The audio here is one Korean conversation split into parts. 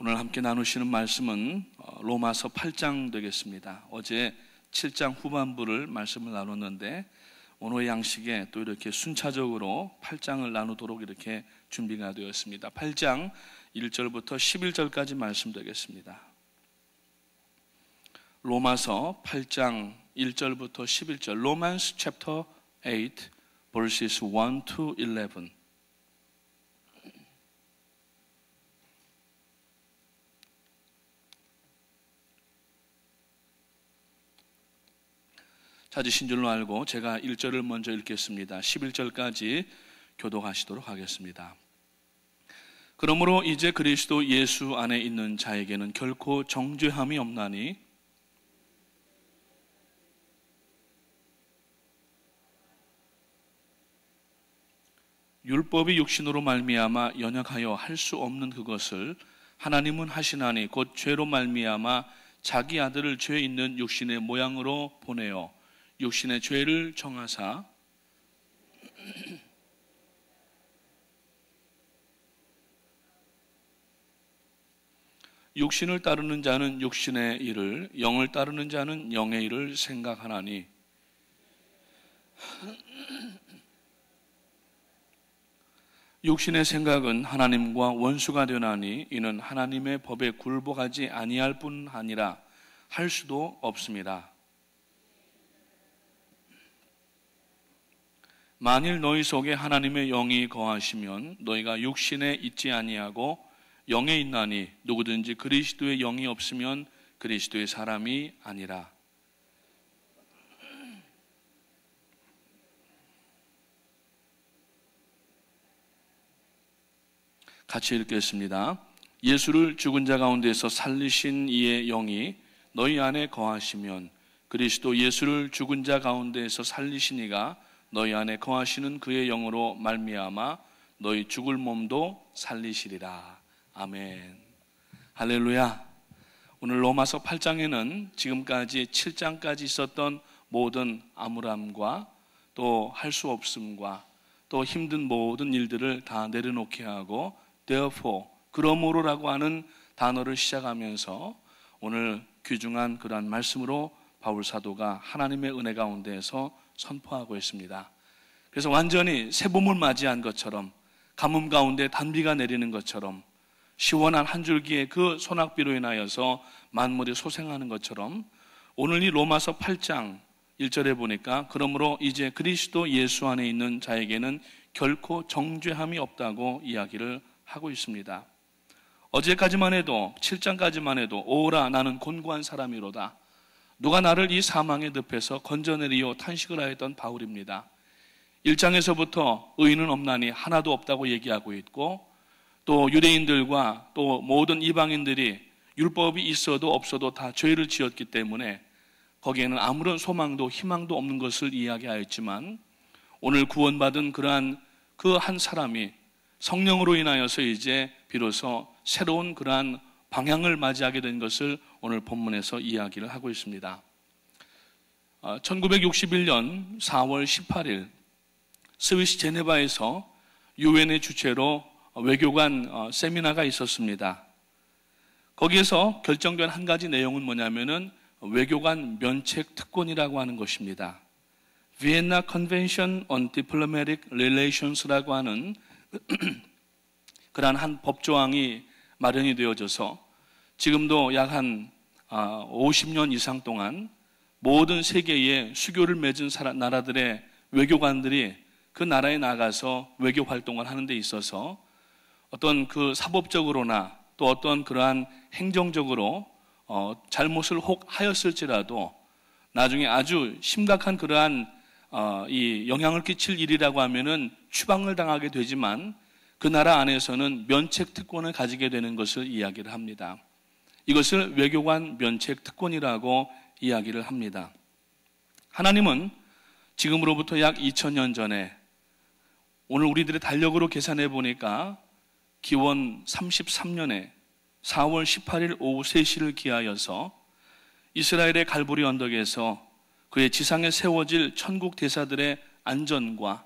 오늘 함께 나누시는 말씀은 어, 로마서 8장 되겠습니다. 어제 7장 후반부를 말씀을 나눴는데 오늘 양식에 또 이렇게 순차적으로 8장을 나누도록 이렇게 준비가 되었습니다. 8장 1절부터 11절까지 말씀되겠습니다. 로마서 8장 1절부터 11절 로 o 스 챕터 8 verses 1 to 11 찾으신 줄로 알고 제가 1절을 먼저 읽겠습니다. 11절까지 교독하시도록 하겠습니다. 그러므로 이제 그리스도 예수 안에 있는 자에게는 결코 정죄함이 없나니 율법이 육신으로 말미암아 연약하여 할 수 없는 그것을 하나님은 하시나니 곧 죄로 말미암아 자기 아들을 죄 있는 육신의 모양으로 보내어 육신의 죄를 정하사 육신을 따르는 자는 육신의 일을, 영을 따르는 자는 영의 일을 생각하나니. 육신의 생각은 하나님과 원수가 되나니 이는 하나님의 법에 굴복하지 아니할 뿐 아니라 할 수도 없습니다. 만일 너희 속에 하나님의 영이 거하시면 너희가 육신에 있지 아니하고 영에 있나니 누구든지 그리스도의 영이 없으면 그리스도의 사람이 아니라 같이 읽겠습니다. 예수를 죽은 자 가운데서 살리신 이의 영이 너희 안에 거하시면 그리스도 예수를 죽은 자 가운데서 살리신 이가 너희 안에 거하시는 그의 영으로 말미암아 너희 죽을 몸도 살리시리라. 아멘. 할렐루야. 오늘 로마서 8장에는 지금까지 7장까지 있었던 모든 암울함과 또 할 수 없음과 또 힘든 모든 일들을 다 내려놓게 하고 therefore 그러므로라고 하는 단어를 시작하면서 오늘 귀중한 그러한 말씀으로 바울 사도가 하나님의 은혜 가운데에서 선포하고 있습니다. 그래서 완전히 새봄을 맞이한 것처럼 가뭄 가운데 단비가 내리는 것처럼 시원한 한 줄기의 그 소낙비로 인하여서 만물이 소생하는 것처럼 오늘 이 로마서 8장 1절에 보니까 그러므로 이제 그리스도 예수 안에 있는 자에게는 결코 정죄함이 없다고 이야기를 하고 있습니다. 어제까지만 해도 7장까지만 해도 오라 나는 곤고한 사람이로다. 누가 나를 이 사망의 늪에서 건져내리요 탄식을 하였던 바울입니다. 1장에서부터 의인은 없나니 하나도 없다고 얘기하고 있고 또 유대인들과 또 모든 이방인들이 율법이 있어도 없어도 다 죄를 지었기 때문에 거기에는 아무런 소망도 희망도 없는 것을 이야기하였지만 오늘 구원받은 그러한 그 한 사람이 성령으로 인하여서 이제 비로소 새로운 그러한 방향을 맞이하게 된 것을 오늘 본문에서 이야기를 하고 있습니다. 1961년 4월 18일 스위스 제네바에서 유엔의 주최로 외교관 어, 세미나가 있었습니다. 거기에서 결정된 한 가지 내용은 뭐냐면은 외교관 면책 특권이라고 하는 것입니다. 비엔나 컨벤션 on Diplomatic Relations라고 하는 그러한 한 법조항이 마련이 되어져서 지금도 약 한 50년 아, 이상 동안 모든 세계에 수교를 맺은 나라들의 외교관들이 그 나라에 나가서 외교 활동을 하는 데 있어서 어떤 그 사법적으로나 또 어떤 그러한 행정적으로 어, 잘못을 혹 하였을지라도 나중에 아주 심각한 그러한 어, 이 영향을 끼칠 일이라고 하면은 추방을 당하게 되지만 그 나라 안에서는 면책 특권을 가지게 되는 것을 이야기를 합니다. 이것을 외교관 면책 특권이라고 이야기를 합니다. 하나님은 지금으로부터 약 2000년 전에 오늘 우리들의 달력으로 계산해 보니까 기원 33년에 4월 18일 오후 3시를 기하여서 이스라엘의 갈보리 언덕에서 그의 지상에 세워질 천국 대사들의 안전과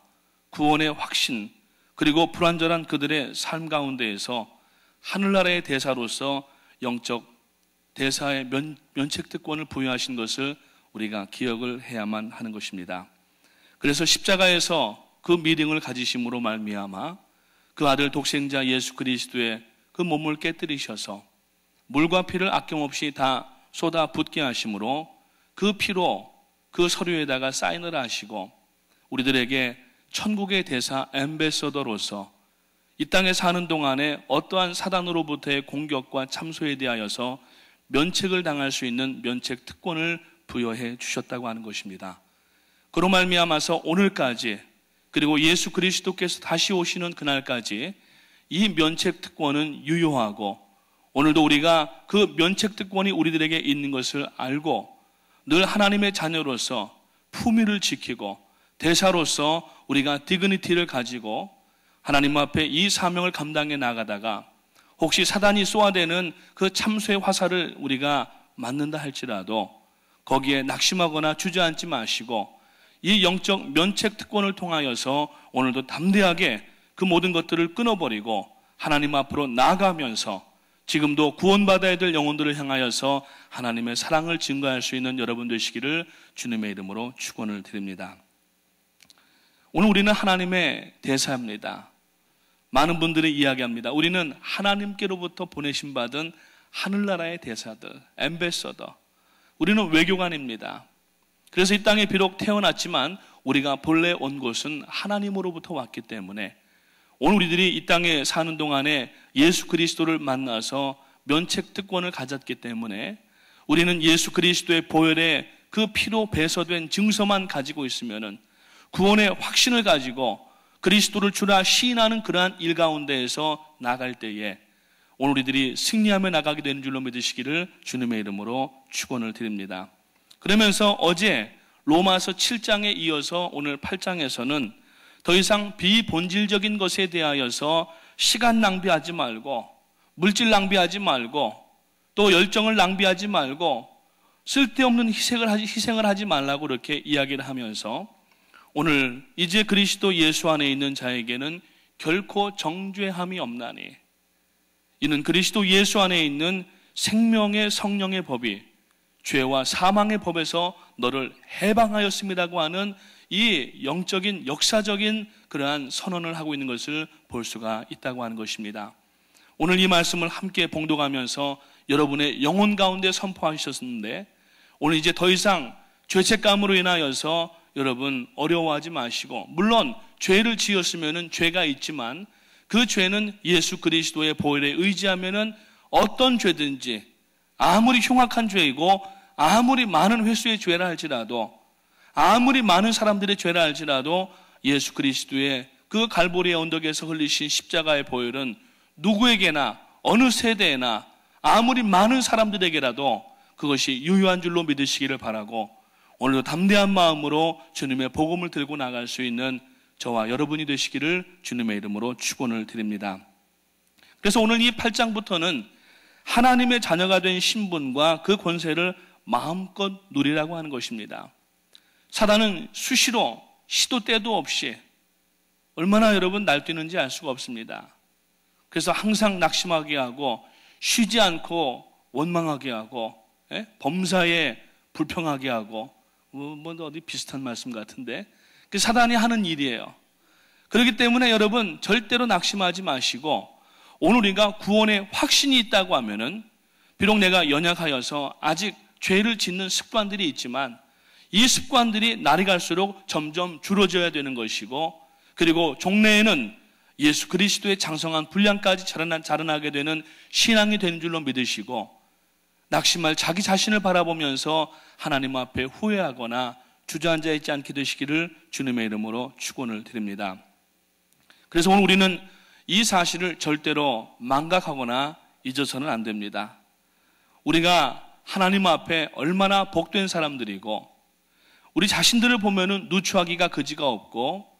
구원의 확신 그리고 불완전한 그들의 삶 가운데에서 하늘나라의 대사로서 영적 대사의 면, 면책특권을 부여하신 것을 우리가 기억을 해야만 하는 것입니다. 그래서 십자가에서 그 미링을 가지심으로 말미암아 그 아들 독생자 예수 그리스도의 그 몸을 깨뜨리셔서 물과 피를 아낌없이 다 쏟아 붓게 하심으로 그 피로 그 서류에다가 사인을 하시고 우리들에게 천국의 대사 엠베서더로서 이 땅에 사는 동안에 어떠한 사단으로부터의 공격과 참소에 대하여서 면책을 당할 수 있는 면책 특권을 부여해 주셨다고 하는 것입니다. 그로 말미암아서 오늘까지 그리고 예수 그리스도께서 다시 오시는 그날까지 이 면책 특권은 유효하고 오늘도 우리가 그 면책 특권이 우리들에게 있는 것을 알고 늘 하나님의 자녀로서 품위를 지키고 대사로서 우리가 디그니티를 가지고 하나님 앞에 이 사명을 감당해 나가다가 혹시 사단이 쏘아대는 그 참수의 화살을 우리가 맞는다 할지라도 거기에 낙심하거나 주저앉지 마시고 이 영적 면책 특권을 통하여서 오늘도 담대하게 그 모든 것들을 끊어버리고 하나님 앞으로 나아가면서 지금도 구원받아야 될 영혼들을 향하여서 하나님의 사랑을 증거할 수 있는 여러분 되시기를 주님의 이름으로 축원을 드립니다. 오늘 우리는 하나님의 대사입니다. 많은 분들이 이야기합니다. 우리는 하나님께로부터 보내신 받은 하늘나라의 대사들, 엠베서더. 우리는 외교관입니다. 그래서 이 땅에 비록 태어났지만 우리가 본래 온 곳은 하나님으로부터 왔기 때문에 오늘 우리들이 이 땅에 사는 동안에 예수 그리스도를 만나서 면책 특권을 가졌기 때문에 우리는 예수 그리스도의 보혈에 그 피로 배서된 증서만 가지고 있으면은 구원의 확신을 가지고 그리스도를 주라 시인하는 그러한 일 가운데에서 나갈 때에 오늘 우리들이 승리하며 나가게 되는 줄로 믿으시기를 주님의 이름으로 축원을 드립니다. 그러면서 어제 로마서 7장에 이어서 오늘 8장에서는 더 이상 비본질적인 것에 대하여서 시간 낭비하지 말고 물질 낭비하지 말고 또 열정을 낭비하지 말고 쓸데없는 희생을 하지, 희생을 하지 말라고 이렇게 이야기를 하면서 오늘 이제 그리스도 예수 안에 있는 자에게는 결코 정죄함이 없나니 이는 그리스도 예수 안에 있는 생명의 성령의 법이 죄와 사망의 법에서 너를 해방하였습니다고 하는 이 영적인 역사적인 그러한 선언을 하고 있는 것을 볼 수가 있다고 하는 것입니다. 오늘 이 말씀을 함께 봉독하면서 여러분의 영혼 가운데 선포하셨는데 오늘 이제 더 이상 죄책감으로 인하여서 여러분 어려워하지 마시고 물론 죄를 지었으면 죄가 있지만 그 죄는 예수 그리스도의 보혈에 의지하면은 어떤 죄든지 아무리 흉악한 죄이고 아무리 많은 횟수의 죄라 할지라도 아무리 많은 사람들의 죄라 할지라도 예수 그리스도의 그 갈보리의 언덕에서 흘리신 십자가의 보혈은 누구에게나 어느 세대에나 아무리 많은 사람들에게라도 그것이 유효한 줄로 믿으시기를 바라고 오늘도 담대한 마음으로 주님의 복음을 들고 나갈 수 있는 저와 여러분이 되시기를 주님의 이름으로 축원을 드립니다. 그래서 오늘 이 8장부터는 하나님의 자녀가 된 신분과 그 권세를 마음껏 누리라고 하는 것입니다. 사단은 수시로 시도 때도 없이 얼마나 여러분 날뛰는지 알 수가 없습니다. 그래서 항상 낙심하게 하고 쉬지 않고 원망하게 하고 예? 범사에 불평하게 하고 뭐 어디 비슷한 말씀 같은데 그 사단이 하는 일이에요. 그렇기 때문에 여러분 절대로 낙심하지 마시고 오늘 우리가 구원의 확신이 있다고 하면은 비록 내가 연약하여서 아직 죄를 짓는 습관들이 있지만 이 습관들이 날이 갈수록 점점 줄어져야 되는 것이고 그리고 종래에는 예수 그리스도의 장성한 분량까지 자라나, 자라나게 되는 신앙이 되는 줄로 믿으시고 낙심할 자기 자신을 바라보면서 하나님 앞에 후회하거나 주저앉아 있지 않게 되시기를 주님의 이름으로 축원을 드립니다. 그래서 오늘 우리는 이 사실을 절대로 망각하거나 잊어서는 안 됩니다. 우리가 하나님 앞에 얼마나 복된 사람들이고 우리 자신들을 보면은 누추하기가 그지가 없고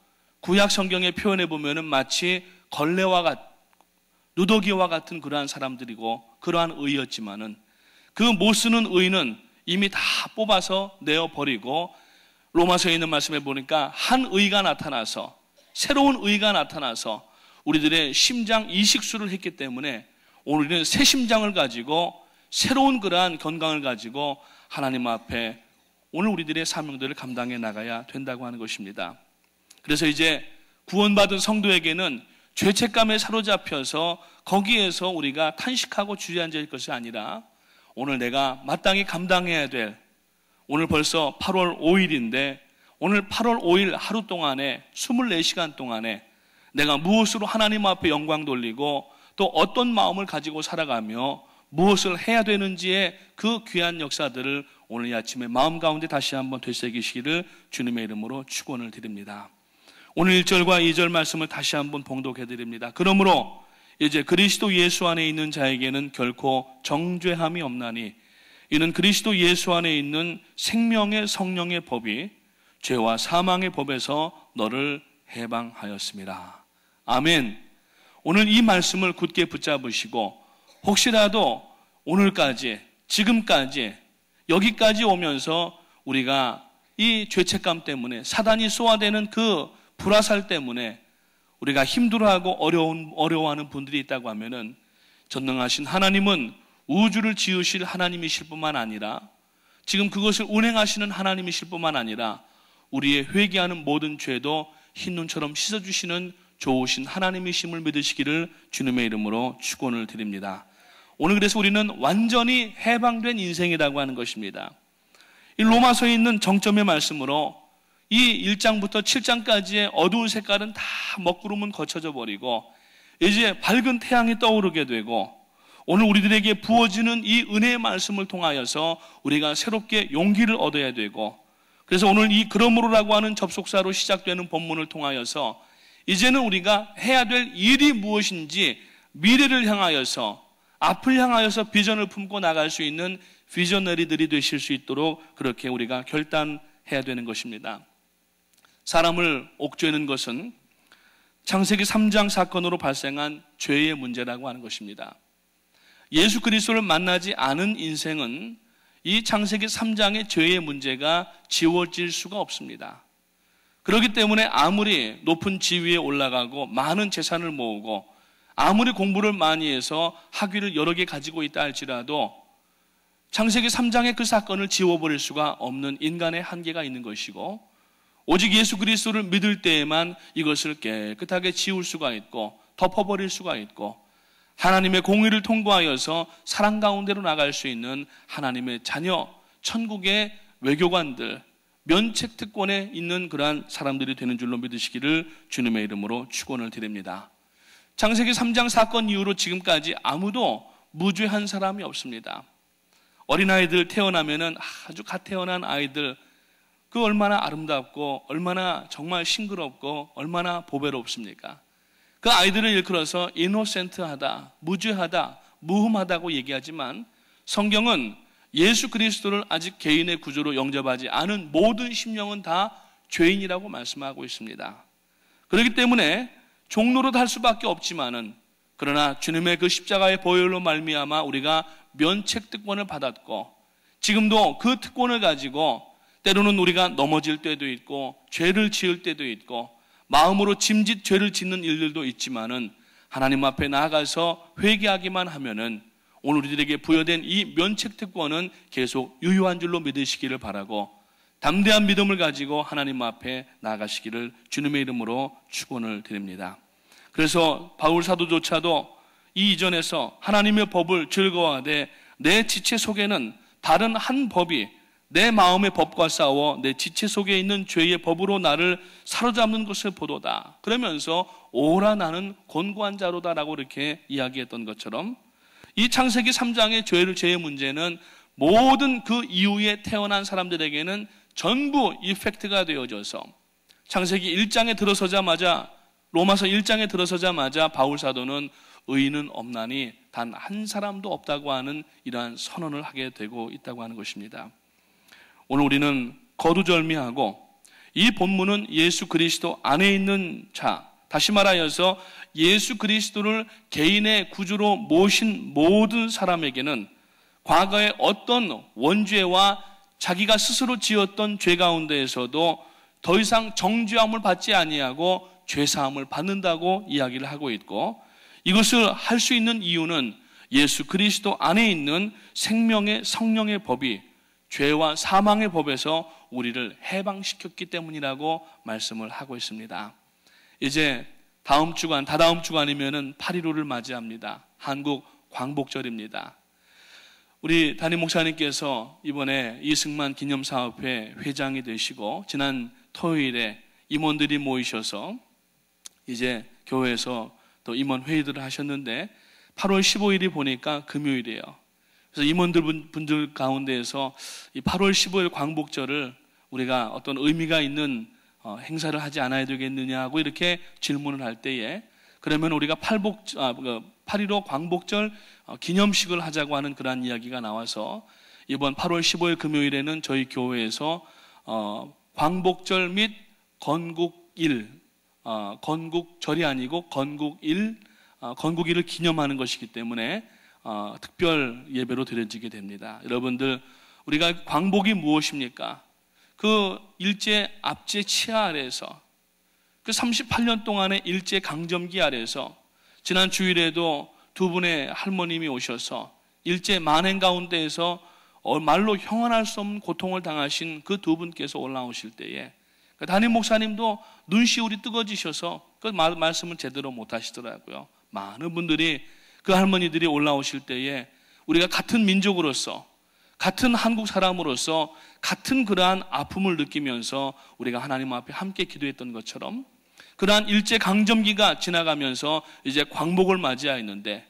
구약 성경에 표현해 보면은 마치 걸레와 같 누더기와 같은 그러한 사람들이고 그러한 의였지만은 그못 쓰는 의는 이미 다 뽑아서 내어버리고 로마서에 있는 말씀에 보니까 한 의가 나타나서 새로운 의가 나타나서 우리들의 심장 이식술을 했기 때문에 오늘은 새 심장을 가지고 새로운 그러한 건강을 가지고 하나님 앞에 오늘 우리들의 사명들을 감당해 나가야 된다고 하는 것입니다. 그래서 이제 구원받은 성도에게는 죄책감에 사로잡혀서 거기에서 우리가 탄식하고 주저앉을 것이 아니라 오늘 내가 마땅히 감당해야 될 오늘 벌써 8월 5일인데 오늘 8월 5일 하루 동안에 24시간 동안에 내가 무엇으로 하나님 앞에 영광 돌리고 또 어떤 마음을 가지고 살아가며 무엇을 해야 되는지의 그 귀한 역사들을 오늘 이 아침에 마음 가운데 다시 한번 되새기시기를 주님의 이름으로 축원을 드립니다. 오늘 1절과 2절 말씀을 다시 한번 봉독해 드립니다. 그러므로 이제 그리스도 예수 안에 있는 자에게는 결코 정죄함이 없나니 이는 그리스도 예수 안에 있는 생명의 성령의 법이 죄와 사망의 법에서 너를 해방하였습니다. 아멘. 오늘 이 말씀을 굳게 붙잡으시고 혹시라도 오늘까지 지금까지 여기까지 오면서 우리가 이 죄책감 때문에 사단이 쏘아대는 그 불화살 때문에 우리가 힘들어하고 어려운, 어려워하는 분들이 있다고 하면은 전능하신 하나님은 우주를 지으실 하나님이실 뿐만 아니라 지금 그것을 운행하시는 하나님이실 뿐만 아니라 우리의 회개하는 모든 죄도 흰눈처럼 씻어주시는 좋으신 하나님이심을 믿으시기를 주님의 이름으로 축원을 드립니다. 오늘 그래서 우리는 완전히 해방된 인생이라고 하는 것입니다. 이 로마서에 있는 정점의 말씀으로 이 1장부터 7장까지의 어두운 색깔은 다 먹구름은 거쳐져 버리고 이제 밝은 태양이 떠오르게 되고 오늘 우리들에게 부어지는 이 은혜의 말씀을 통하여서 우리가 새롭게 용기를 얻어야 되고 그래서 오늘 이 그러므로라고 하는 접속사로 시작되는 본문을 통하여서 이제는 우리가 해야 될 일이 무엇인지 미래를 향하여서 앞을 향하여서 비전을 품고 나갈 수 있는 비전너리들이 되실 수 있도록 그렇게 우리가 결단해야 되는 것입니다. 사람을 옥죄는 것은 창세기 3장 사건으로 발생한 죄의 문제라고 하는 것입니다. 예수 그리스도를 만나지 않은 인생은 이 창세기 3장의 죄의 문제가 지워질 수가 없습니다. 그렇기 때문에 아무리 높은 지위에 올라가고 많은 재산을 모으고 아무리 공부를 많이 해서 학위를 여러 개 가지고 있다 할지라도 창세기 3장의 그 사건을 지워버릴 수가 없는 인간의 한계가 있는 것이고 오직 예수 그리스도를 믿을 때에만 이것을 깨끗하게 지울 수가 있고 덮어버릴 수가 있고 하나님의 공의를 통과하여서 사랑 가운데로 나갈 수 있는 하나님의 자녀, 천국의 외교관들, 면책 특권에 있는 그러한 사람들이 되는 줄로 믿으시기를 주님의 이름으로 축원을 드립니다. 창세기 3장 사건 이후로 지금까지 아무도 무죄한 사람이 없습니다. 어린아이들 태어나면 아주 갓 태어난 아이들 그 얼마나 아름답고 얼마나 정말 싱그럽고 얼마나 보배롭습니까? 그 아이들을 일컬어서 이노센트하다, 무죄하다, 무흠하다고 얘기하지만 성경은 예수 그리스도를 아직 개인의 구조로 영접하지 않은 모든 심령은 다 죄인이라고 말씀하고 있습니다. 그렇기 때문에 종로로 할 수밖에 없지만은 그러나 주님의 그 십자가의 보혈로 말미암아 우리가 면책 특권을 받았고 지금도 그 특권을 가지고 때로는 우리가 넘어질 때도 있고 죄를 지을 때도 있고 마음으로 짐짓 죄를 짓는 일들도 있지만은 하나님 앞에 나아가서 회개하기만 하면은 오늘 우리들에게 부여된 이 면책 특권은 계속 유효한 줄로 믿으시기를 바라고 담대한 믿음을 가지고 하나님 앞에 나아가시기를 주님의 이름으로 축원을 드립니다. 그래서 바울 사도조차도 이 이전에서 하나님의 법을 즐거워하되 내 지체 속에는 다른 한 법이 내 마음의 법과 싸워 내 지체 속에 있는 죄의 법으로 나를 사로잡는 것을 보도다. 그러면서 오라 나는 권고한 자로다라고 이렇게 이야기했던 것처럼 이 창세기 3장의 죄를 죄의 문제는 모든 그 이후에 태어난 사람들에게는 전부 이펙트가 되어져서 창세기 1장에 들어서자마자 로마서 1장에 들어서자마자 바울 사도는 의인은 없나니 단 한 사람도 없다고 하는 이러한 선언을 하게 되고 있다고 하는 것입니다. 오늘 우리는 거두절미하고 이 본문은 예수 그리스도 안에 있는 자, 다시 말하여서 예수 그리스도를 개인의 구주로 모신 모든 사람에게는 과거의 어떤 원죄와 자기가 스스로 지었던 죄 가운데에서도 더 이상 정죄함을 받지 아니하고 죄사함을 받는다고 이야기를 하고 있고 이것을 할 수 있는 이유는 예수 그리스도 안에 있는 생명의 성령의 법이 죄와 사망의 법에서 우리를 해방시켰기 때문이라고 말씀을 하고 있습니다. 이제 다음 주간, 다다음 주간이면은 8.15를 맞이합니다. 한국 광복절입니다. 우리 담임 목사님께서 이번에 이승만 기념사업회 회장이 되시고 지난 토요일에 임원들이 모이셔서 이제 교회에서 또 임원 회의들을 하셨는데 8월 15일이 보니까 금요일이에요. 그래서 임원들 분들 가운데에서 8월 15일 광복절을 우리가 어떤 의미가 있는 어, 행사를 하지 않아야 되겠느냐고 이렇게 질문을 할 때에 그러면 우리가 팔복, 아, 8.15 그 광복절 어, 기념식을 하자고 하는 그러한 이야기가 나와서 이번 8월 15일 금요일에는 저희 교회에서 어, 광복절 및 건국일, 어, 건국절이 아니고 건국일, 어, 건국일을 기념하는 것이기 때문에 어, 특별 예배로 드려지게 됩니다. 여러분들 우리가 광복이 무엇입니까? 그 일제 압제 치하 아래서 에그 38년 동안의 일제 강점기 아래서 에 지난 주일에도 두 분의 할머님이 오셔서 일제 만행 가운데에서 어, 말로 형언할 수 없는 고통을 당하신 그 두 분께서 올라오실 때에 그 담임 목사님도 눈시울이 뜨거지셔서 그 말씀을 제대로 못 하시더라고요. 많은 분들이 그 할머니들이 올라오실 때에 우리가 같은 민족으로서 같은 한국 사람으로서 같은 그러한 아픔을 느끼면서 우리가 하나님 앞에 함께 기도했던 것처럼 그러한 일제 강점기가 지나가면서 이제 광복을 맞이하였는데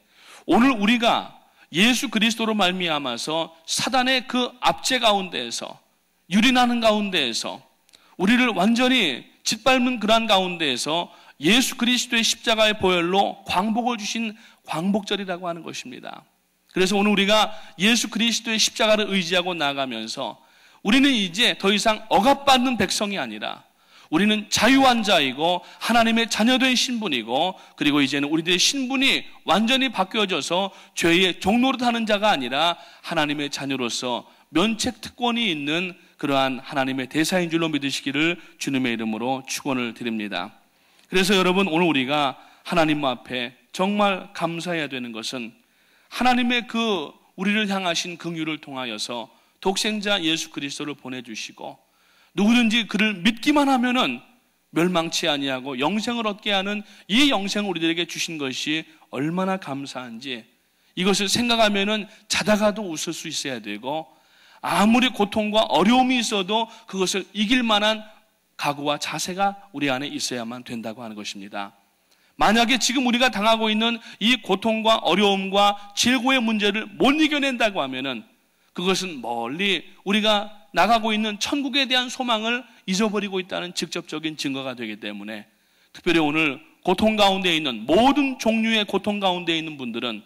오늘 우리가 예수 그리스도로 말미암아서 사단의 그 압제 가운데에서 유린하는 가운데에서 우리를 완전히 짓밟는 그러한 가운데에서 예수 그리스도의 십자가의 보혈로 광복을 주신 광복절이라고 하는 것입니다. 그래서 오늘 우리가 예수 그리스도의 십자가를 의지하고 나아가면서 우리는 이제 더 이상 억압받는 백성이 아니라 우리는 자유한 자이고 하나님의 자녀된 신분이고 그리고 이제는 우리들의 신분이 완전히 바뀌어져서 죄의 종로를 타는 자가 아니라 하나님의 자녀로서 면책 특권이 있는 그러한 하나님의 대사인 줄로 믿으시기를 주님의 이름으로 축원을 드립니다. 그래서 여러분 오늘 우리가 하나님 앞에 정말 감사해야 되는 것은 하나님의 그 우리를 향하신 긍휼을 통하여서 독생자 예수 그리스도를 보내주시고 누구든지 그를 믿기만 하면은 멸망치 아니하고 영생을 얻게 하는 이 영생을 우리들에게 주신 것이 얼마나 감사한지 이것을 생각하면은 자다가도 웃을 수 있어야 되고 아무리 고통과 어려움이 있어도 그것을 이길 만한 각오와 자세가 우리 안에 있어야만 된다고 하는 것입니다. 만약에 지금 우리가 당하고 있는 이 고통과 어려움과 질고의 문제를 못 이겨낸다고 하면은 그것은 멀리 우리가 나가고 있는 천국에 대한 소망을 잊어버리고 있다는 직접적인 증거가 되기 때문에 특별히 오늘 고통 가운데 있는 모든 종류의 고통 가운데 있는 분들은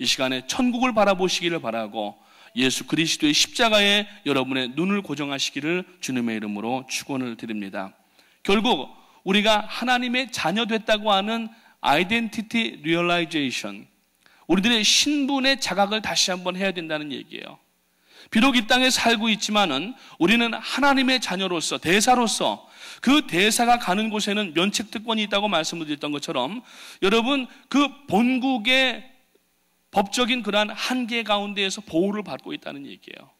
이 시간에 천국을 바라보시기를 바라고 예수 그리스도의 십자가에 여러분의 눈을 고정하시기를 주님의 이름으로 축원을 드립니다. 결국 우리가 하나님의 자녀 됐다고 하는 아이덴티티 리얼라이제이션 우리들의 신분의 자각을 다시 한번 해야 된다는 얘기예요. 비록 이 땅에 살고 있지만은 우리는 하나님의 자녀로서 대사로서 그 대사가 가는 곳에는 면책 특권이 있다고 말씀을 드렸던 것처럼 여러분 그 본국의 법적인 그러한 한계 가운데에서 보호를 받고 있다는 얘기예요.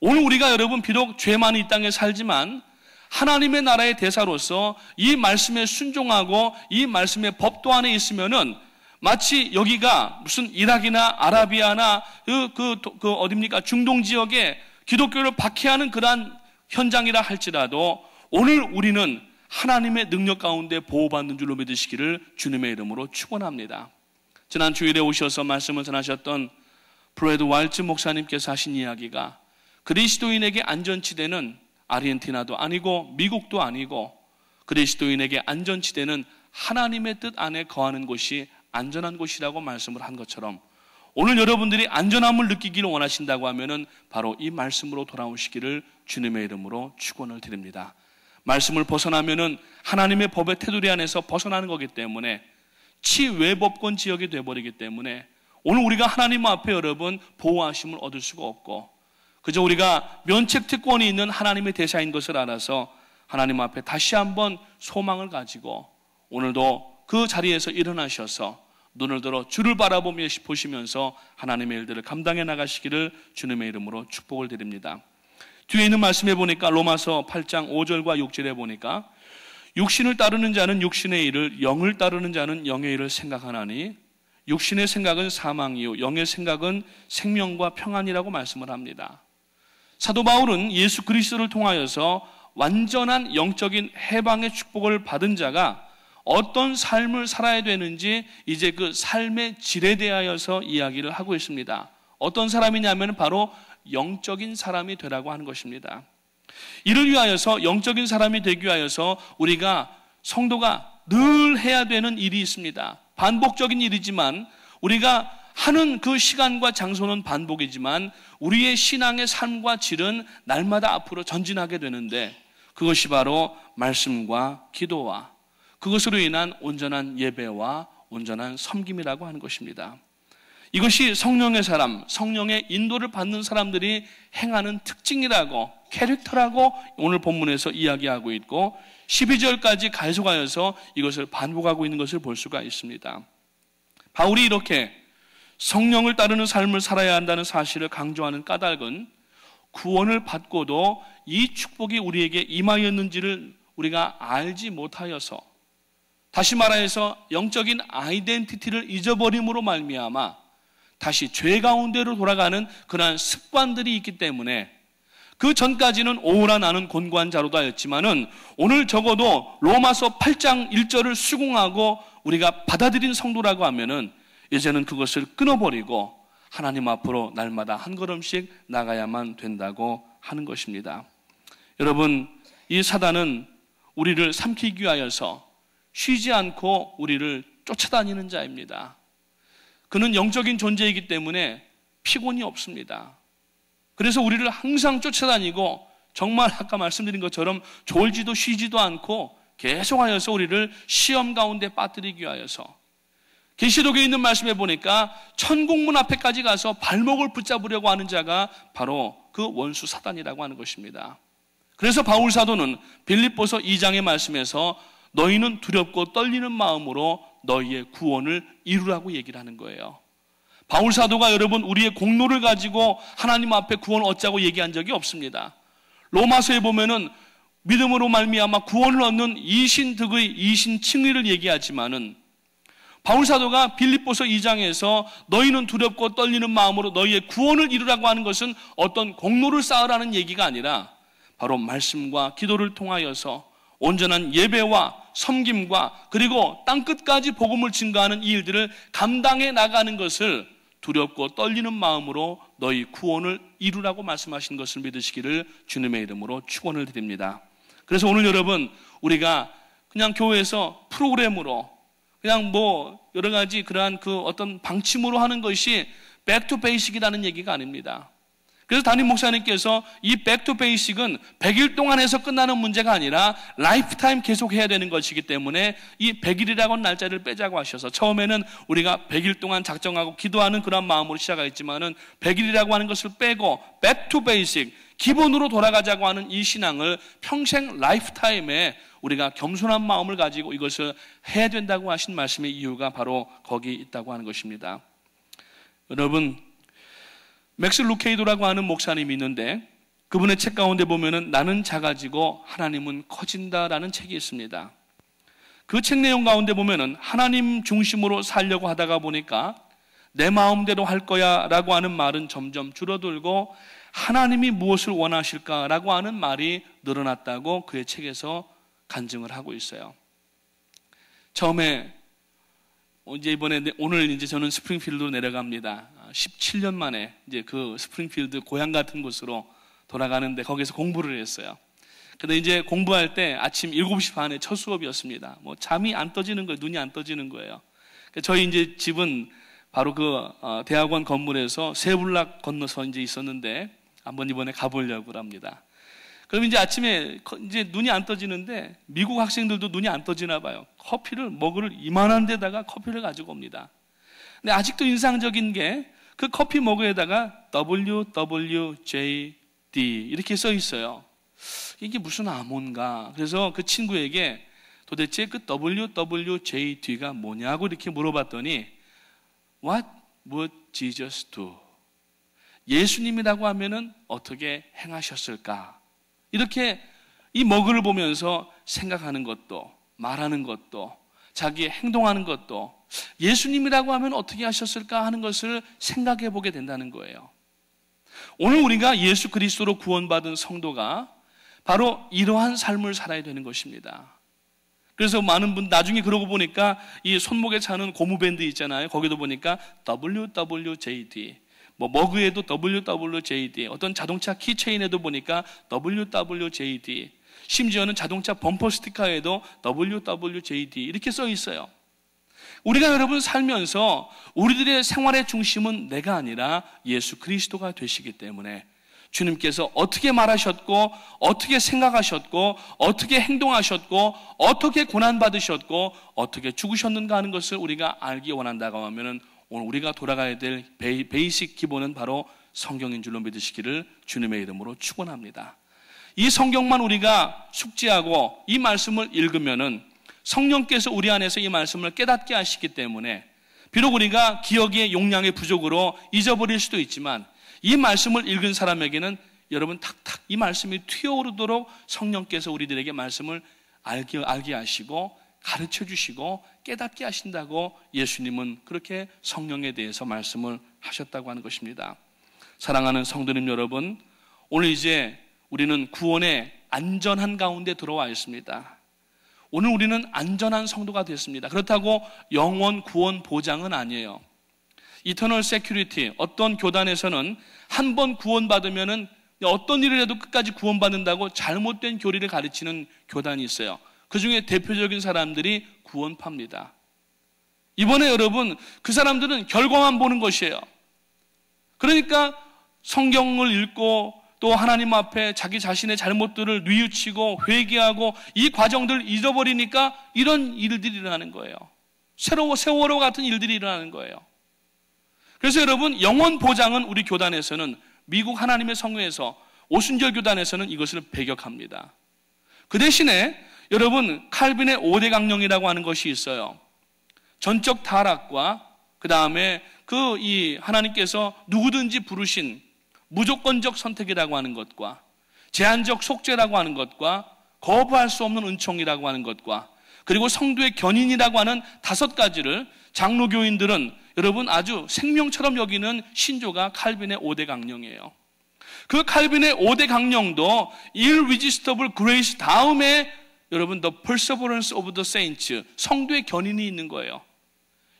오늘 우리가 여러분 비록 죄 많은 이 땅에 살지만 하나님의 나라의 대사로서 이 말씀에 순종하고 이 말씀의 법도 안에 있으면은 마치 여기가 무슨 이라기나 아라비아나 그, 그, 그 어딥니까? 중동 지역에 기독교를 박해하는 그러한 현장이라 할지라도 오늘 우리는 하나님의 능력 가운데 보호받는 줄로 믿으시기를 주님의 이름으로 축원합니다. 지난 주일에 오셔서 말씀을 전하셨던 브레드 왈츠 목사님께서 하신 이야기가 그리스도인에게 안전치대는 아르헨티나도 아니고 미국도 아니고 그리스도인에게 안전지대는 하나님의 뜻 안에 거하는 곳이 안전한 곳이라고 말씀을 한 것처럼 오늘 여러분들이 안전함을 느끼기를 원하신다고 하면은 바로 이 말씀으로 돌아오시기를 주님의 이름으로 축원을 드립니다. 말씀을 벗어나면은 하나님의 법의 테두리 안에서 벗어나는 거기 때문에 치외법권 지역이 돼버리기 때문에 오늘 우리가 하나님 앞에 여러분 보호하심을 얻을 수가 없고 그저 우리가 면책 특권이 있는 하나님의 대사인 것을 알아서 하나님 앞에 다시 한번 소망을 가지고 오늘도 그 자리에서 일어나셔서 눈을 들어 주를 바라보며 보시면서 하나님의 일들을 감당해 나가시기를 주님의 이름으로 축복을 드립니다. 뒤에 있는 말씀에 보니까 로마서 8장 5절과 6절에 보니까 육신을 따르는 자는 육신의 일을 영을 따르는 자는 영의 일을 생각하나니 육신의 생각은 사망이요 영의 생각은 생명과 평안이라고 말씀을 합니다. 사도 바울은 예수 그리스도를 통하여서 완전한 영적인 해방의 축복을 받은 자가 어떤 삶을 살아야 되는지 이제 그 삶의 질에 대하여서 이야기를 하고 있습니다. 어떤 사람이냐면 바로 영적인 사람이 되라고 하는 것입니다. 이를 위하여서 영적인 사람이 되기 위하여서 우리가 성도가 늘 해야 되는 일이 있습니다. 반복적인 일이지만 우리가 하는 그 시간과 장소는 반복이지만 우리의 신앙의 삶과 질은 날마다 앞으로 전진하게 되는데 그것이 바로 말씀과 기도와 그것으로 인한 온전한 예배와 온전한 섬김이라고 하는 것입니다. 이것이 성령의 사람, 성령의 인도를 받는 사람들이 행하는 특징이라고, 캐릭터라고 오늘 본문에서 이야기하고 있고, 12절까지 갈속하여서 이것을 반복하고 있는 것을 볼 수가 있습니다. 바울이 이렇게 성령을 따르는 삶을 살아야 한다는 사실을 강조하는 까닭은 구원을 받고도 이 축복이 우리에게 임하였는지를 우리가 알지 못하여서 다시 말하여서 영적인 아이덴티티를 잊어버림으로 말미암아 다시 죄 가운데로 돌아가는 그러한 습관들이 있기 때문에 그 전까지는 오우라 나는 곤고한 자로다 하였지만은 오늘 적어도 로마서 8장 1절을 수긍하고 우리가 받아들인 성도라고 하면은 이제는 그것을 끊어버리고 하나님 앞으로 날마다 한 걸음씩 나가야만 된다고 하는 것입니다. 여러분, 이 사단은 우리를 삼키기 위하여서 쉬지 않고 우리를 쫓아다니는 자입니다. 그는 영적인 존재이기 때문에 피곤이 없습니다. 그래서 우리를 항상 쫓아다니고 정말 아까 말씀드린 것처럼 졸지도 쉬지도 않고 계속하여서 우리를 시험 가운데 빠뜨리기 위하여서 계시록에 있는 말씀에 보니까 천국문 앞에까지 가서 발목을 붙잡으려고 하는 자가 바로 그 원수 사단이라고 하는 것입니다. 그래서 바울 사도는 빌립보서 2장의 말씀에서 너희는 두렵고 떨리는 마음으로 너희의 구원을 이루라고 얘기를 하는 거예요. 바울 사도가 여러분 우리의 공로를 가지고 하나님 앞에 구원 얻자고 얘기한 적이 없습니다. 로마서에 보면은 믿음으로 말미암아 구원을 얻는 이신득의 이신칭의를 얘기하지만은 바울 사도가 빌립보서 2장에서 너희는 두렵고 떨리는 마음으로 너희의 구원을 이루라고 하는 것은 어떤 공로를 쌓으라는 얘기가 아니라 바로 말씀과 기도를 통하여서 온전한 예배와 섬김과 그리고 땅 끝까지 복음을 증가하는 이 일들을 감당해 나가는 것을 두렵고 떨리는 마음으로 너희 구원을 이루라고 말씀하신 것을 믿으시기를 주님의 이름으로 축원을 드립니다. 그래서 오늘 여러분 우리가 그냥 교회에서 프로그램으로 그냥 뭐 여러 가지 그러한 그 어떤 방침으로 하는 것이 백투 베이식이라는 얘기가 아닙니다. 그래서 담임 목사님께서 이 백투 베이식은 100일 동안 해서 끝나는 문제가 아니라 라이프타임 계속 해야 되는 것이기 때문에 이 100일이라고 날짜를 빼자고 하셔서 처음에는 우리가 100일 동안 작정하고 기도하는 그런 마음으로 시작했지만은 100일이라고 하는 것을 빼고 백투 베이식 기본으로 돌아가자고 하는 이 신앙을 평생 라이프타임에 우리가 겸손한 마음을 가지고 이것을 해야 된다고 하신 말씀의 이유가 바로 거기 있다고 하는 것입니다. 여러분, 맥스 루케이도라고 하는 목사님이 있는데 그분의 책 가운데 보면은 나는 작아지고 하나님은 커진다라는 책이 있습니다. 그 책 내용 가운데 보면은 하나님 중심으로 살려고 하다가 보니까 내 마음대로 할 거야 라고 하는 말은 점점 줄어들고 하나님이 무엇을 원하실까 라고 하는 말이 늘어났다고 그의 책에서 간증을 하고 있어요. 처음에 이제 이번에 오늘 이제 저는 스프링필드로 내려갑니다. 17년 아, 만에 이제 그 스프링필드 고향 같은 곳으로 돌아가는데 거기서 공부를 했어요. 근데 이제 공부할 때 아침 7시 반에 첫 수업이었습니다. 뭐 잠이 안 떠지는 거예요. 눈이 안 떠지는 거예요. 그러니까 저희 이제 집은 바로 그 어, 대학원 건물에서 세 블락 건너서 이제 있었는데 한번 이번에 가보려고 합니다. 그럼 이제 아침에 이제 눈이 안 떠지는데 미국 학생들도 눈이 안 떠지나 봐요. 커피를 먹을 이만한 데다가 커피를 가지고 옵니다. 근데 아직도 인상적인 게 그 커피 머그에다가 WWJD 이렇게 써 있어요. 이게 무슨 암호인가? 그래서 그 친구에게 도대체 그 WWJD가 뭐냐고 이렇게 물어봤더니 What would Jesus do? 예수님이라고 하면은 어떻게 행하셨을까? 이렇게 이먹을를 보면서 생각하는 것도 말하는 것도 자기의 행동하는 것도 예수님이라고 하면 어떻게 하셨을까 하는 것을 생각해 보게 된다는 거예요. 오늘 우리가 예수 그리스도로 구원받은 성도가 바로 이러한 삶을 살아야 되는 것입니다. 그래서 많은 분 나중에 그러고 보니까 이 손목에 차는 고무밴드 있잖아요. 거기도 보니까 WWJD 뭐 머그에도 WWJD, 어떤 자동차 키체인에도 보니까 WWJD, 심지어는 자동차 범퍼 스티커에도 WWJD 이렇게 써 있어요. 우리가 여러분 살면서 우리들의 생활의 중심은 내가 아니라 예수 그리스도가 되시기 때문에 주님께서 어떻게 말하셨고, 어떻게 생각하셨고, 어떻게 행동하셨고, 어떻게 고난받으셨고, 어떻게 죽으셨는가 하는 것을 우리가 알기 원한다고 하면은 오늘 우리가 돌아가야 될 베이, 식 기본은 바로 성경인 줄로 믿으시기를 주님의 이름으로 축원합니다. 이 성경만 우리가 숙지하고 이 말씀을 읽으면은 성령께서 우리 안에서 이 말씀을 깨닫게 하시기 때문에 비록 우리가 기억의 용량의 부족으로 잊어버릴 수도 있지만 이 말씀을 읽은 사람에게는 여러분 탁탁 이 말씀이 튀어오르도록 성령께서 우리들에게 말씀을 알게, 알게 하시고 가르쳐 주시고 깨닫게 하신다고 예수님은 그렇게 성령에 대해서 말씀을 하셨다고 하는 것입니다. 사랑하는 성도님 여러분, 오늘 이제 우리는 구원의 안전한 가운데 들어와 있습니다. 오늘 우리는 안전한 성도가 됐습니다. 그렇다고 영원 구원 보장은 아니에요. 이터널 세큐리티 어떤 교단에서는 한 번 구원받으면은 어떤 일을 해도 끝까지 구원받는다고 잘못된 교리를 가르치는 교단이 있어요. 그 중에 대표적인 사람들이 구원파입니다. 이번에 여러분, 그 사람들은 결과만 보는 것이에요. 그러니까 성경을 읽고 또 하나님 앞에 자기 자신의 잘못들을 뉘우치고 회개하고 이 과정들을 잊어버리니까 이런 일들이 일어나는 거예요. 새로 워 세월호 같은 일들이 일어나는 거예요. 그래서 여러분 영원 보장은 우리 교단에서는 미국 하나님의 성회에서 오순절 교단에서는 이것을 배격합니다. 그 대신에 여러분, 칼빈의 5대 강령이라고 하는 것이 있어요. 전적 타락과 그 다음에 그 이 하나님께서 누구든지 부르신 무조건적 선택이라고 하는 것과 제한적 속죄라고 하는 것과 거부할 수 없는 은총이라고 하는 것과 그리고 성도의 견인이라고 하는 다섯 가지를 장로교인들은 여러분 아주 생명처럼 여기는 신조가 칼빈의 5대 강령이에요. 그 칼빈의 5대 강령도 일위지스터블 그레이스 다음에 여러분 the perseverance of the saints 성도의 견인이 있는 거예요.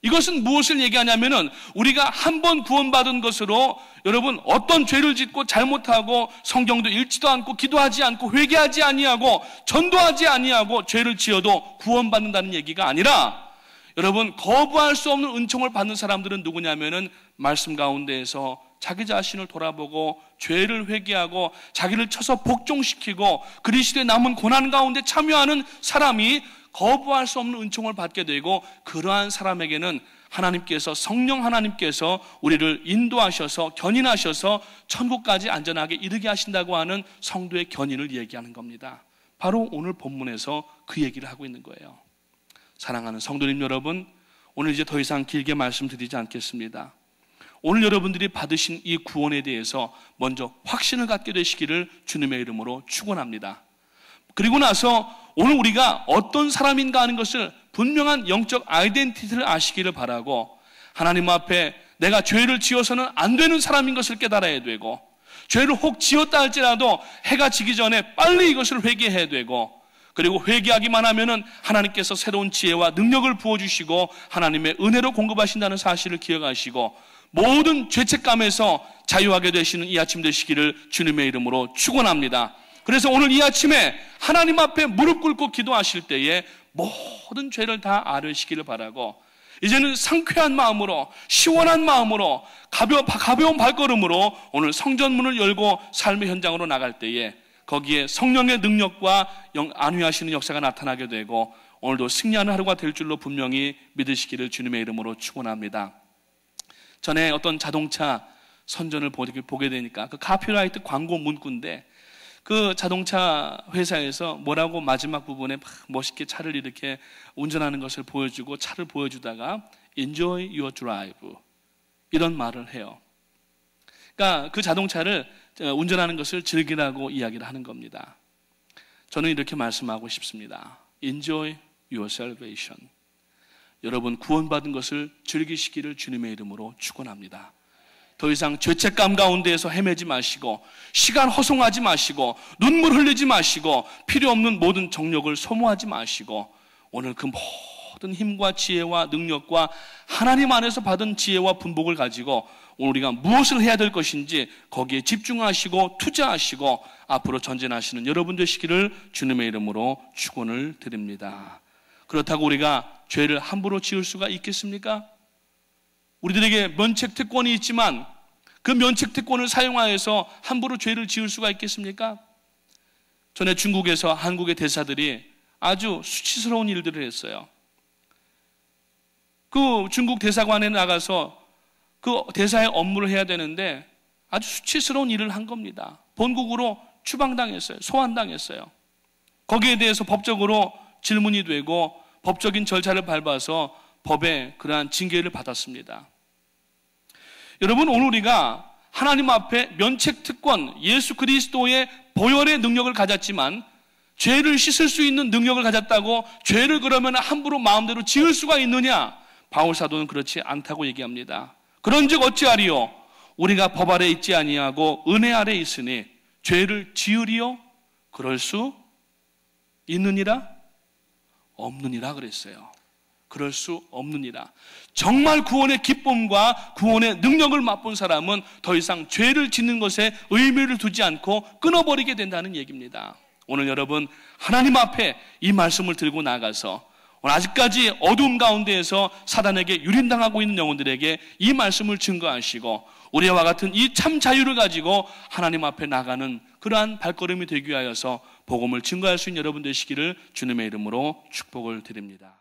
이것은 무엇을 얘기하냐면은 우리가 한 번 구원받은 것으로 여러분 어떤 죄를 짓고 잘못하고 성경도 읽지도 않고 기도하지 않고 회개하지 아니하고 전도하지 아니하고 죄를 지어도 구원받는다는 얘기가 아니라 여러분 거부할 수 없는 은총을 받는 사람들은 누구냐면은 말씀 가운데에서 자기 자신을 돌아보고 죄를 회개하고 자기를 쳐서 복종시키고 그리스도의 남은 고난 가운데 참여하는 사람이 거부할 수 없는 은총을 받게 되고 그러한 사람에게는 하나님께서 성령 하나님께서 우리를 인도하셔서 견인하셔서 천국까지 안전하게 이르게 하신다고 하는 성도의 견인을 얘기하는 겁니다. 바로 오늘 본문에서 그 얘기를 하고 있는 거예요. 사랑하는 성도님 여러분, 오늘 이제 더 이상 길게 말씀드리지 않겠습니다. 오늘 여러분들이 받으신 이 구원에 대해서 먼저 확신을 갖게 되시기를 주님의 이름으로 축원합니다. 그리고 나서 오늘 우리가 어떤 사람인가 하는 것을 분명한 영적 아이덴티티를 아시기를 바라고 하나님 앞에 내가 죄를 지어서는 안 되는 사람인 것을 깨달아야 되고 죄를 혹 지었다 할지라도 해가 지기 전에 빨리 이것을 회개해야 되고 그리고 회개하기만 하면은 하나님께서 새로운 지혜와 능력을 부어주시고 하나님의 은혜로 공급하신다는 사실을 기억하시고 모든 죄책감에서 자유하게 되시는 이 아침 되시기를 주님의 이름으로 축원합니다. 그래서 오늘 이 아침에 하나님 앞에 무릎 꿇고 기도하실 때에 모든 죄를 다아르시기를 바라고 이제는 상쾌한 마음으로 시원한 마음으로 가벼 가벼운 발걸음으로 오늘 성전문을 열고 삶의 현장으로 나갈 때에 거기에 성령의 능력과 안위하시는 역사가 나타나게 되고 오늘도 승리하는 하루가 될 줄로 분명히 믿으시기를 주님의 이름으로 축원합니다. 전에 어떤 자동차 선전을 보게 되니까 그 카피라이트 광고 문구인데 그 자동차 회사에서 뭐라고 마지막 부분에 멋있게 차를 이렇게 운전하는 것을 보여주고 차를 보여주다가 enjoy your drive 이런 말을 해요. 그러니까 그 자동차를 어, 운전하는 것을 즐기라고 이야기를 하는 겁니다. 저는 이렇게 말씀하고 싶습니다. Enjoy your salvation. 여러분 구원받은 것을 즐기시기를 주님의 이름으로 축원합니다. 더 이상 죄책감 가운데에서 헤매지 마시고 시간 허송하지 마시고 눈물 흘리지 마시고 필요 없는 모든 정력을 소모하지 마시고 오늘 그 모든 힘과 지혜와 능력과 하나님 안에서 받은 지혜와 분복을 가지고 우리가 무엇을 해야 될 것인지 거기에 집중하시고 투자하시고 앞으로 전진하시는 여러분 되시기를 주님의 이름으로 축원을 드립니다. 그렇다고 우리가 죄를 함부로 지을 수가 있겠습니까? 우리들에게 면책 특권이 있지만 그 면책 특권을 사용하여서 함부로 죄를 지을 수가 있겠습니까? 전에 중국에서 한국의 대사들이 아주 수치스러운 일들을 했어요. 그 중국 대사관에 나가서 그 대사의 업무를 해야 되는데 아주 수치스러운 일을 한 겁니다. 본국으로 추방당했어요. 소환당했어요. 거기에 대해서 법적으로 질문이 되고 법적인 절차를 밟아서 법에 그러한 징계를 받았습니다. 여러분, 오늘 우리가 하나님 앞에 면책 특권, 예수 그리스도의 보혈의 능력을 가졌지만 죄를 씻을 수 있는 능력을 가졌다고 죄를 그러면 함부로 마음대로 지을 수가 있느냐? 바울 사도는 그렇지 않다고 얘기합니다. 그런즉 어찌하리요? 우리가 법 아래 있지 아니하고 은혜 아래 있으니 죄를 지으리요? 그럴 수 있느니라? 없느니라 그랬어요. 그럴 수 없느니라. 정말 구원의 기쁨과 구원의 능력을 맛본 사람은 더 이상 죄를 짓는 것에 의미를 두지 않고 끊어버리게 된다는 얘기입니다. 오늘 여러분 하나님 앞에 이 말씀을 들고 나가서 오늘 아직까지 어두움 가운데에서 사단에게 유린당하고 있는 영혼들에게 이 말씀을 증거하시고 우리와 같은 이 참 자유를 가지고 하나님 앞에 나가는 그러한 발걸음이 되기 위하여서 복음을 증거할 수 있는 여러분 되시기를 주님의 이름으로 축복을 드립니다.